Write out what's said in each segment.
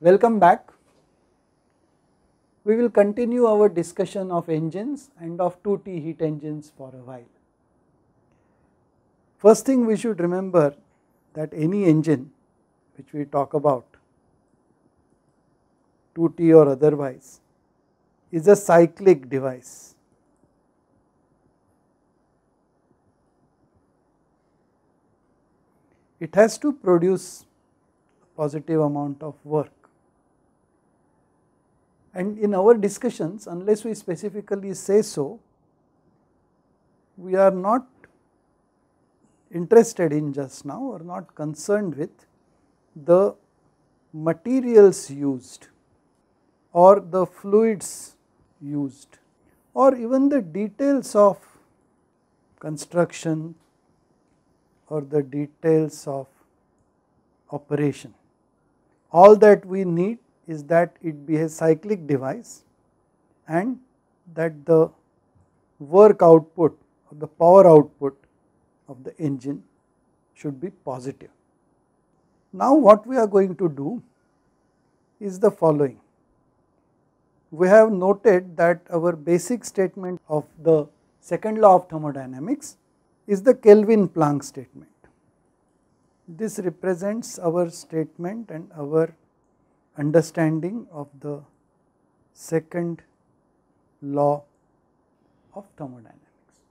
Welcome back. We will continue our discussion of engines and of 2T heat engines for a while. First thing we should remember that any engine which we talk about 2T or otherwise is a cyclic device. It has to produce a positive amount of work and in our discussions, unless we specifically say so, we are not interested in just now or not concerned with the materials used or the fluids used or even the details of construction or the details of operation. All that we need is that it be a cyclic device and that the work output or the power output of the engine should be positive. Now what we are going to do is the following. We have noted that our basic statement of the second law of thermodynamics is the Kelvin-Planck statement. This represents our statement and our understanding of the second law of thermodynamics.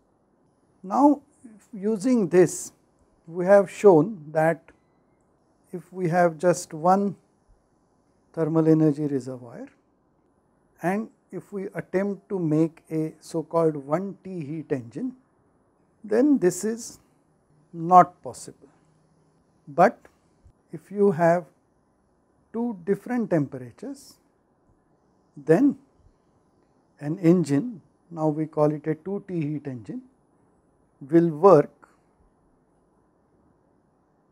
Now, using this, we have shown that if we have just one thermal energy reservoir and if we attempt to make a so called 1T heat engine, then this is not possible. But if you have two different temperatures, then an engine, now we call it a 2T heat engine, will work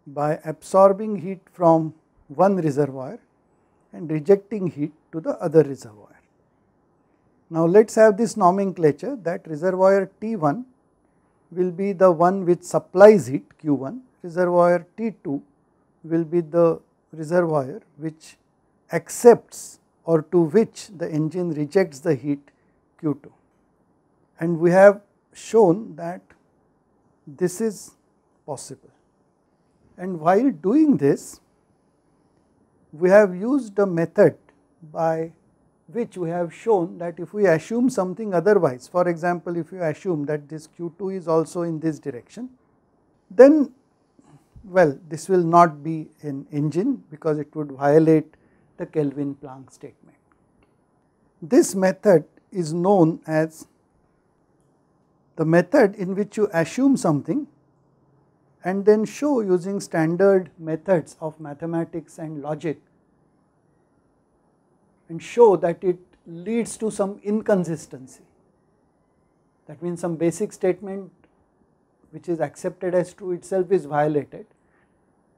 by absorbing heat from one reservoir and rejecting heat to the other reservoir. Now let us have this nomenclature that reservoir T1 will be the one which supplies heat Q1, reservoir T2 will be the reservoir which accepts or to which the engine rejects the heat Q2. And we have shown that this is possible. And while doing this, we have used a method by which we have shown that if we assume something otherwise, for example, if you assume that this Q2 is also in this direction, then well this will not be an engine because it would violate the Kelvin Planck statement. This method is known as the method in which you assume something and then show using standard methods of mathematics and logic and show that it leads to some inconsistency. That means some basic statement which is accepted as true itself is violated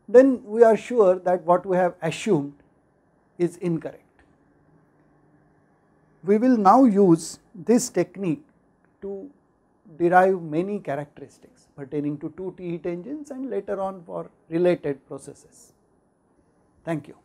then we are sure that what we have assumed is incorrect. We will now use this technique to derive many characteristics pertaining to 2T heat engines and later on for related processes. Thank you.